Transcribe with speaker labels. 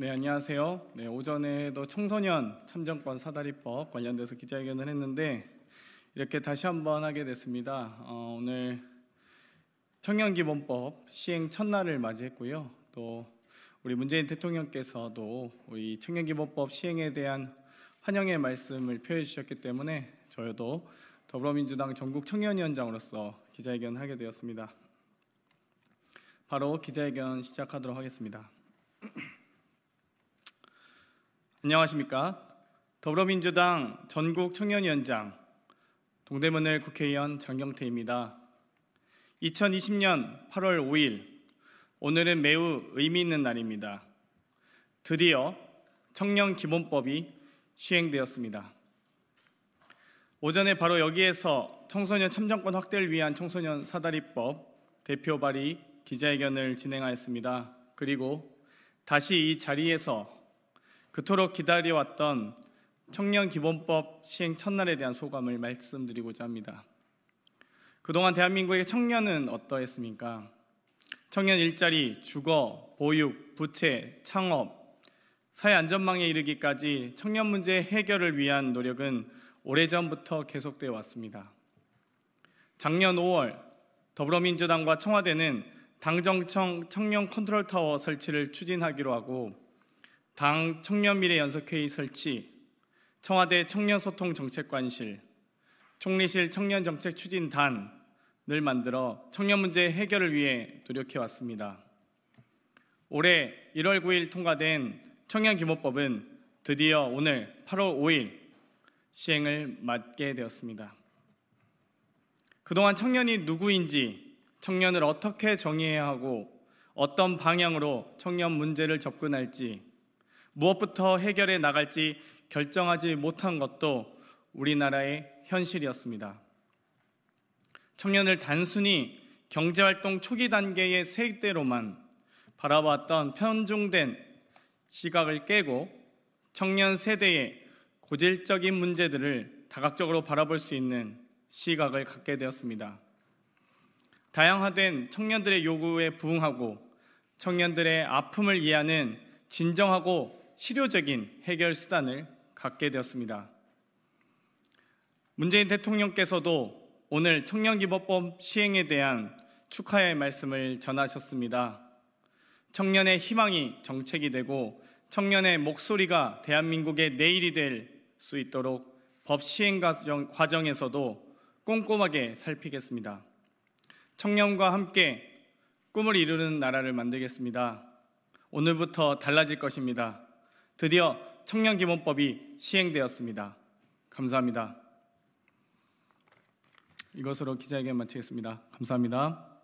Speaker 1: 네, 안녕하세요. 네, 오전에도 청소년 참정권 사다리법 관련돼서 기자회견을 했는데 이렇게 다시 한번 하게 됐습니다. 어, 오늘 청년기본법 시행 첫날을 맞이했고요. 또 우리 문재인 대통령께서도 우리 청년기본법 시행에 대한 환영의 말씀을 표해 주셨기 때문에 저희도 더불어민주당 전국 청년위원장으로서 기자회견 하게 되었습니다. 바로 기자회견 시작하도록 하겠습니다. 안녕하십니까? 더불어민주당 전국 청년위원장 동대문을 국회의원 장경태입니다. 2020년 8월 5일 오늘은 매우 의미 있는 날입니다. 드디어 청년 기본법이 시행되었습니다. 오전에 바로 여기에서 청소년 참정권 확대를 위한 청소년 사다리법 대표 발의 기자회견을 진행하였습니다. 그리고 다시 이 자리에서 그토록 기다려왔던 청년 기본법 시행 첫날에 대한 소감을 말씀드리고자 합니다. 그동안 대한민국의 청년은 어떠했습니까? 청년 일자리, 주거, 보육, 부채, 창업, 사회 안전망에 이르기까지 청년 문제 해결을 위한 노력은 오래전부터 계속되어 왔습니다. 작년 5월 더불어민주당과 청와대는 당정청 청년 컨트롤 타워 설치를 추진하기로 하고 당 청년미래연석회의 설치, 청와대 청년소통정책관실, 총리실 청년정책추진단을 만들어 청년 문제 해결을 위해 노력해 왔습니다. 올해 1월 9일 통과된 청년규모법은 드디어 오늘 8월 5일 시행을 맡게 되었습니다. 그동안 청년이 누구인지, 청년을 어떻게 정의해야 하고 어떤 방향으로 청년 문제를 접근할지 무엇부터 해결해 나갈지 결정하지 못한 것도 우리나라의 현실이었습니다. 청년을 단순히 경제활동 초기 단계의 세대로만 바라봤던 편중된 시각을 깨고 청년 세대의 고질적인 문제들을 다각적으로 바라볼 수 있는 시각을 갖게 되었습니다. 다양화된 청년들의 요구에 부응하고 청년들의 아픔을 이해하는 진정하고 실효적인 해결 수단을 갖게 되었습니다. 문재인 대통령께서도 오늘 청년기법법 시행에 대한 축하의 말씀을 전하셨습니다. 청년의 희망이 정책이 되고 청년의 목소리가 대한민국의 내일이 될 수 있도록 법 시행 과정에서도 꼼꼼하게 살피겠습니다. 청년과 함께 꿈을 이루는 나라를 만들겠습니다. 오늘부터 달라질 것입니다. 드디어 청년기본법이 시행되었습니다. 감사합니다. 이것으로 기자회견 마치겠습니다. 감사합니다.